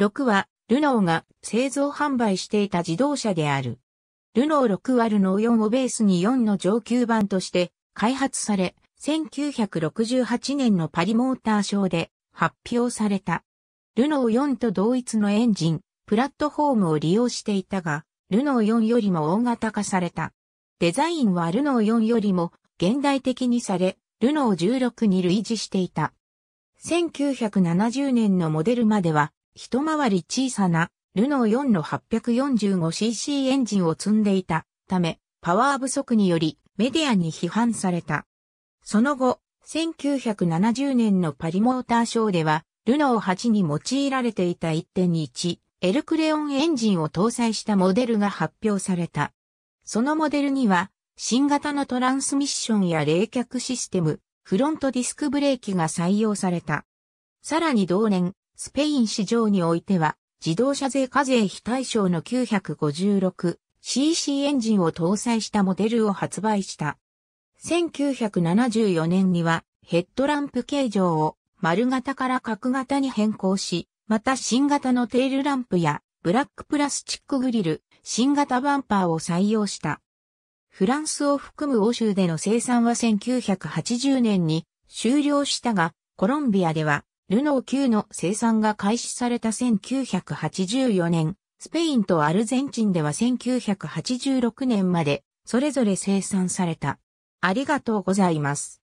6は、ルノーが製造販売していた自動車である。ルノー6はルノー4をベースに4の上級版として開発され、1968年のパリモーターショーで発表された。ルノー4と同一のエンジン、プラットフォームを利用していたが、ルノー4よりも大型化された。デザインはルノー4よりも現代的にされ、ルノー16に類似していた。1970年のモデルまでは一回り小さなルノー4の 845cc エンジンを積んでいたため、パワー不足によりメディアに批判された。その後、1970年のパリモーターショーでは、ルノー8に用いられていた1.1エルクレオンエンジンを搭載したモデルが発表された。そのモデルには、新型のトランスミッションや冷却システム、フロントディスクブレーキが採用された。さらに同年、スペイン市場においては、自動車税課税非対象の 956cc エンジンを搭載したモデルを発売した。1974年には、ヘッドランプ形状を丸型から角型に変更し、また新型のテールランプやブラックプラスチックグリル、新型バンパーを採用した。フランスを含む欧州での生産は1980年に終了したが、コロンビアではルノー9の生産が開始された1984年、スペインとアルゼンチンでは1986年まで、それぞれ生産された。ありがとうございます。